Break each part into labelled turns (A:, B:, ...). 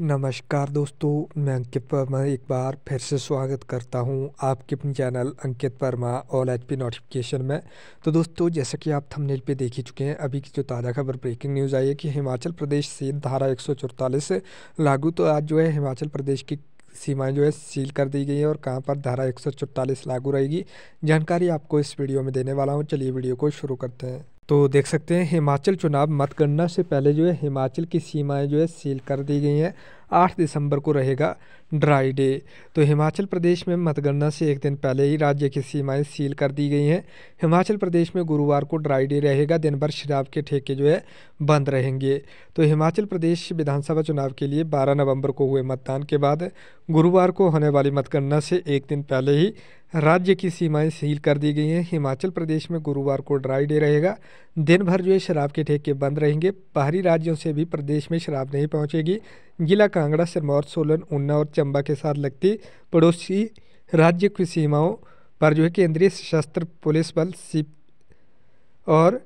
A: नमस्कार दोस्तों मैं अंकित वर्मा एक बार फिर से स्वागत करता हूं आपके अपने channel Ankit Verma all H P notification में तो दोस्तों जैसा कि आप थंबनेल पे देख ही चुके हैं अभी की जो ताज़ा खबर ब्रेकिंग न्यूज़ आई है कि हिमाचल प्रदेश से धारा एक लागू तो आज जो है हिमाचल प्रदेश की सीमाएं जो है सील कर दी गई हैं और कहाँ पर धारा एक लागू रहेगी जानकारी आपको इस वीडियो में देने वाला हूँ चलिए वीडियो को शुरू करते हैं तो देख सकते हैं हिमाचल चुनाव मतगणना से पहले जो है हिमाचल की सीमाएं जो है सील कर दी गई हैं 8 दिसंबर को रहेगा ड्राई डे तो हिमाचल प्रदेश में मतगणना से एक दिन पहले ही राज्य की सीमाएं सील कर दी गई हैं हिमाचल प्रदेश में गुरुवार को ड्राई डे रहेगा दिन भर शराब के ठेके जो है बंद रहेंगे तो हिमाचल प्रदेश विधानसभा चुनाव के लिए 12 नवंबर को हुए मतदान के बाद गुरुवार को होने वाली मतगणना से एक दिन पहले ही राज्य की सीमाएं सील कर दी गई हैं हिमाचल प्रदेश में गुरुवार को ड्राई डे रहेगा दिन भर जो है शराब के ठेके बंद रहेंगे बाहरी राज्यों से भी प्रदेश में शराब नहीं पहुंचेगी जिला कांगड़ा सिरमौर सोलन ऊना और चंबा के साथ लगती पड़ोसी राज्य की सीमाओं पर जो है केंद्रीय सशस्त्र पुलिस बल सी और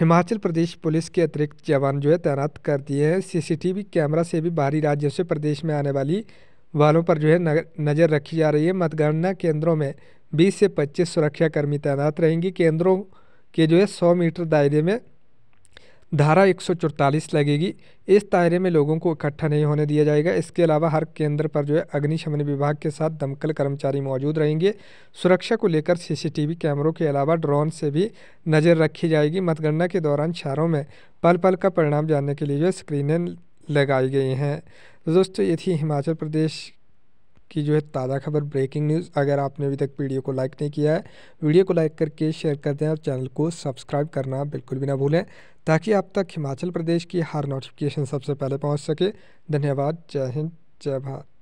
A: हिमाचल प्रदेश पुलिस के अतिरिक्त जवान जो है तैनात कर दिए हैं सीसीटीवी कैमरा से भी बाहरी राज्यों से प्रदेश में आने वाली वालों पर जो है नज़र रखी जा रही है मतगणना केंद्रों में 20 से 25 सुरक्षाकर्मी तैनात रहेंगी केंद्रों के जो है 100 मीटर दायरे में धारा एक लगेगी इस दायरे में लोगों को इकट्ठा नहीं होने दिया जाएगा इसके अलावा हर केंद्र पर जो है अग्निशमन विभाग के साथ दमकल कर्मचारी मौजूद रहेंगे सुरक्षा को लेकर सीसीटीवी कैमरों के अलावा ड्रोन से भी नज़र रखी जाएगी मतगणना के दौरान शहरों में पल पल का परिणाम जानने के लिए जो स्क्रीनें लगाई गई हैं दोस्तों ये थी हिमाचल प्रदेश की जो है ताज़ा खबर ब्रेकिंग न्यूज़ अगर आपने अभी तक वीडियो को लाइक नहीं किया है वीडियो को लाइक करके शेयर कर दें और चैनल को सब्सक्राइब करना बिल्कुल भी ना भूलें ताकि आप तक हिमाचल प्रदेश की हर नोटिफिकेशन सबसे पहले पहुँच सके धन्यवाद जय हिंद जय भारत